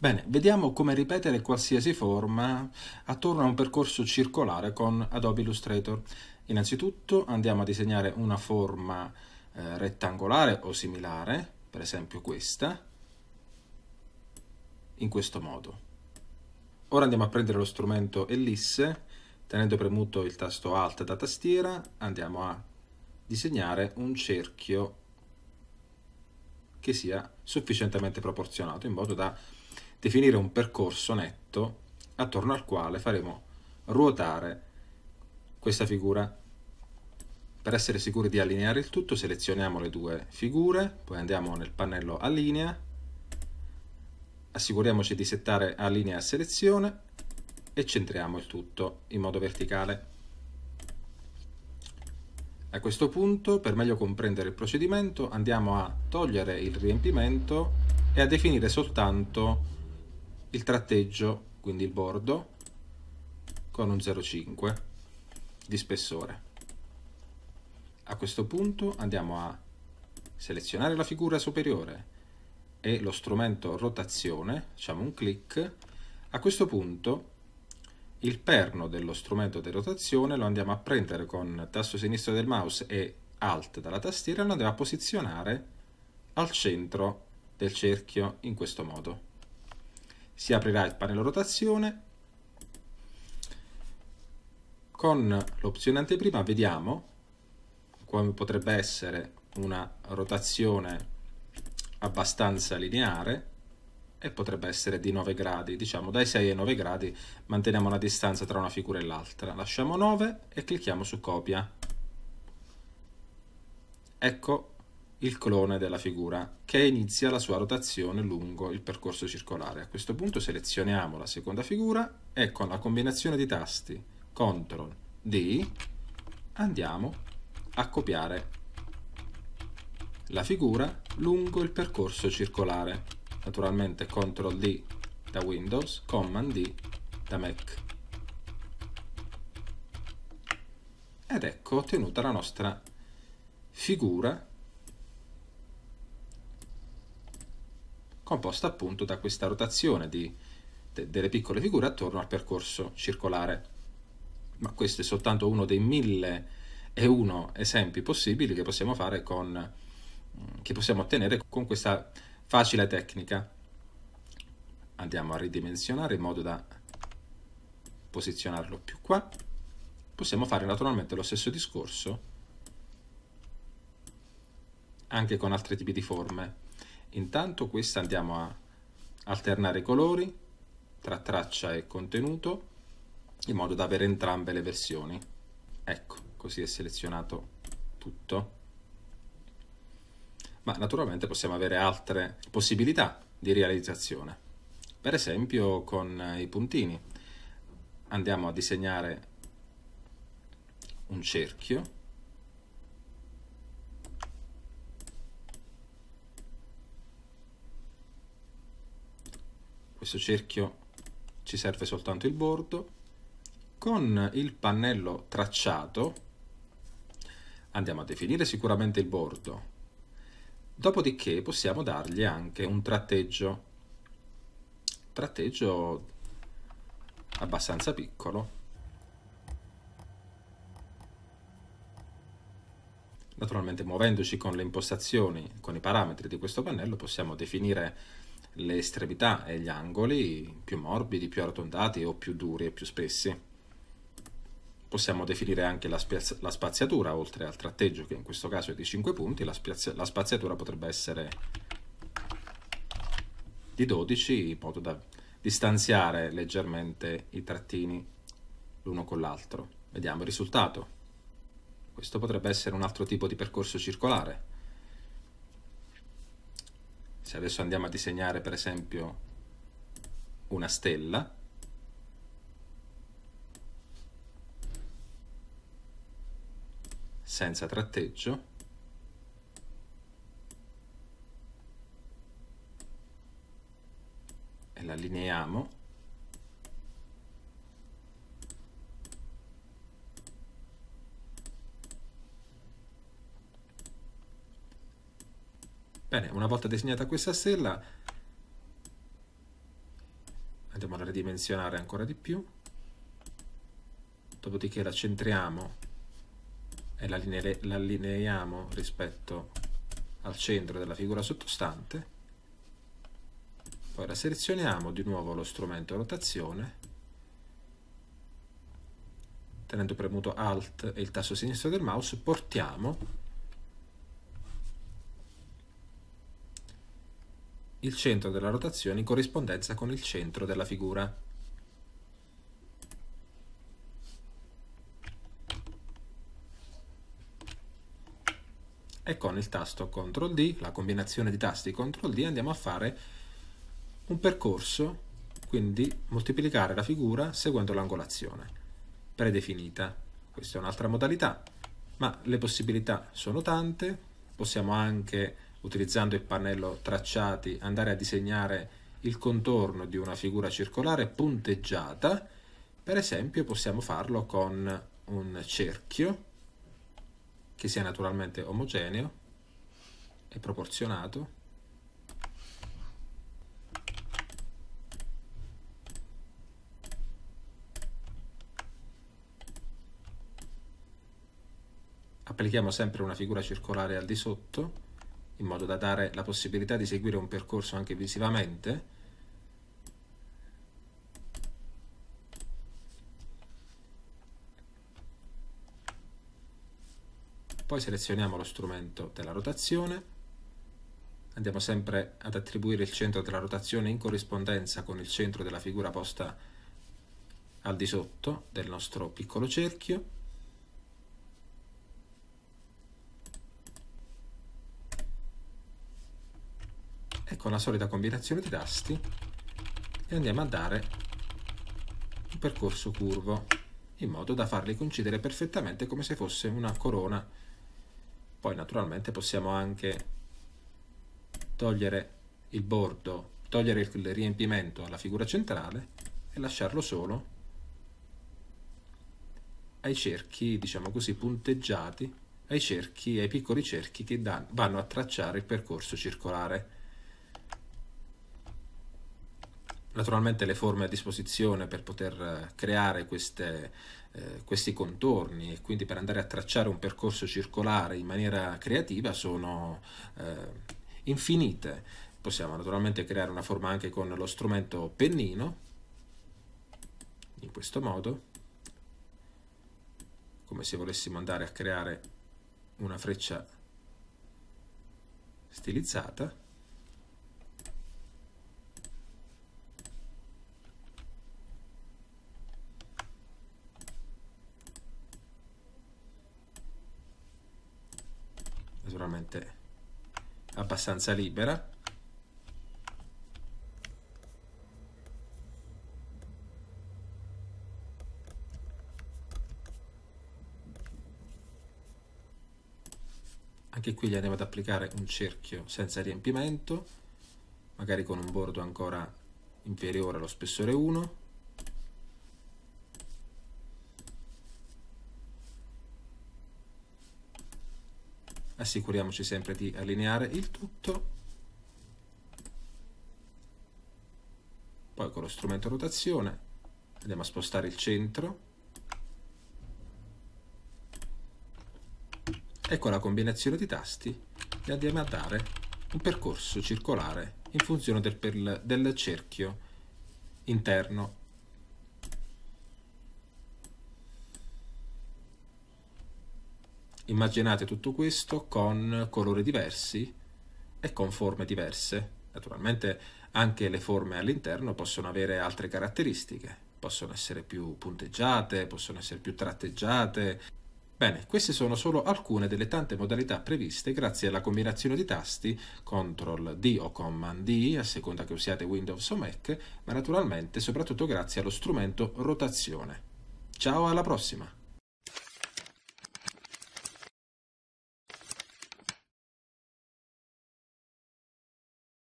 Bene, vediamo come ripetere qualsiasi forma attorno a un percorso circolare con Adobe Illustrator. Innanzitutto andiamo a disegnare una forma eh, rettangolare o similare, per esempio questa, in questo modo. Ora andiamo a prendere lo strumento Ellisse, tenendo premuto il tasto Alt da tastiera, andiamo a disegnare un cerchio che sia sufficientemente proporzionato, in modo da definire un percorso netto attorno al quale faremo ruotare questa figura. Per essere sicuri di allineare il tutto selezioniamo le due figure, poi andiamo nel pannello allinea, assicuriamoci di settare allinea a selezione e centriamo il tutto in modo verticale. A questo punto, per meglio comprendere il procedimento, andiamo a togliere il riempimento e a definire soltanto il tratteggio, quindi il bordo, con un 0,5 di spessore. A questo punto andiamo a selezionare la figura superiore e lo strumento rotazione, facciamo un clic, a questo punto il perno dello strumento di rotazione lo andiamo a prendere con tasto sinistro del mouse e Alt dalla tastiera e lo andiamo a posizionare al centro del cerchio in questo modo si aprirà il pannello rotazione. Con l'opzione anteprima vediamo come potrebbe essere una rotazione abbastanza lineare e potrebbe essere di 9 gradi, diciamo dai 6 ai 9 gradi manteniamo la distanza tra una figura e l'altra, lasciamo 9 e clicchiamo su copia. Ecco il clone della figura che inizia la sua rotazione lungo il percorso circolare. A questo punto selezioniamo la seconda figura e con la combinazione di tasti CTRL D andiamo a copiare la figura lungo il percorso circolare. Naturalmente CTRL D da Windows, Command D da Mac. Ed ecco ottenuta la nostra figura composta appunto da questa rotazione di, de, delle piccole figure attorno al percorso circolare. Ma questo è soltanto uno dei mille e uno esempi possibili che possiamo, fare con, mm, che possiamo ottenere con questa facile tecnica. Andiamo a ridimensionare in modo da posizionarlo più qua. Possiamo fare naturalmente lo stesso discorso anche con altri tipi di forme. Intanto questa andiamo a alternare i colori tra traccia e contenuto in modo da avere entrambe le versioni. Ecco, così è selezionato tutto. Ma naturalmente possiamo avere altre possibilità di realizzazione. Per esempio con i puntini. Andiamo a disegnare un cerchio questo cerchio ci serve soltanto il bordo con il pannello tracciato andiamo a definire sicuramente il bordo dopodiché possiamo dargli anche un tratteggio tratteggio abbastanza piccolo naturalmente muovendoci con le impostazioni con i parametri di questo pannello possiamo definire le estremità e gli angoli più morbidi, più arrotondati o più duri e più spessi. Possiamo definire anche la, la spaziatura, oltre al tratteggio che in questo caso è di 5 punti, la, la spaziatura potrebbe essere di 12 in modo da distanziare leggermente i trattini l'uno con l'altro. Vediamo il risultato. Questo potrebbe essere un altro tipo di percorso circolare se adesso andiamo a disegnare per esempio una stella senza tratteggio e la allineiamo Bene, una volta disegnata questa stella, andiamo a ridimensionare ancora di più, dopodiché la centriamo e la allineiamo rispetto al centro della figura sottostante, poi la selezioniamo di nuovo lo strumento rotazione, tenendo premuto Alt e il tasto sinistro del mouse, portiamo il centro della rotazione in corrispondenza con il centro della figura. E con il tasto CTRL D, la combinazione di tasti CTRL D, andiamo a fare un percorso, quindi moltiplicare la figura seguendo l'angolazione predefinita. Questa è un'altra modalità, ma le possibilità sono tante, possiamo anche utilizzando il pannello tracciati, andare a disegnare il contorno di una figura circolare punteggiata. Per esempio possiamo farlo con un cerchio che sia naturalmente omogeneo e proporzionato. Applichiamo sempre una figura circolare al di sotto in modo da dare la possibilità di seguire un percorso anche visivamente. Poi selezioniamo lo strumento della rotazione, andiamo sempre ad attribuire il centro della rotazione in corrispondenza con il centro della figura posta al di sotto del nostro piccolo cerchio con la solita combinazione di tasti e andiamo a dare un percorso curvo in modo da farli coincidere perfettamente come se fosse una corona poi naturalmente possiamo anche togliere il bordo togliere il riempimento alla figura centrale e lasciarlo solo ai cerchi diciamo così punteggiati ai cerchi ai piccoli cerchi che danno, vanno a tracciare il percorso circolare Naturalmente le forme a disposizione per poter eh, creare queste, eh, questi contorni e quindi per andare a tracciare un percorso circolare in maniera creativa sono eh, infinite. Possiamo naturalmente creare una forma anche con lo strumento pennino, in questo modo, come se volessimo andare a creare una freccia stilizzata veramente abbastanza libera anche qui gli andiamo ad applicare un cerchio senza riempimento magari con un bordo ancora inferiore allo spessore 1 assicuriamoci sempre di allineare il tutto poi con lo strumento rotazione andiamo a spostare il centro e con la combinazione di tasti le andiamo a dare un percorso circolare in funzione del, del cerchio interno Immaginate tutto questo con colori diversi e con forme diverse. Naturalmente anche le forme all'interno possono avere altre caratteristiche, possono essere più punteggiate, possono essere più tratteggiate. Bene, queste sono solo alcune delle tante modalità previste grazie alla combinazione di tasti Ctrl D o Command D a seconda che usiate Windows o Mac, ma naturalmente soprattutto grazie allo strumento rotazione. Ciao alla prossima!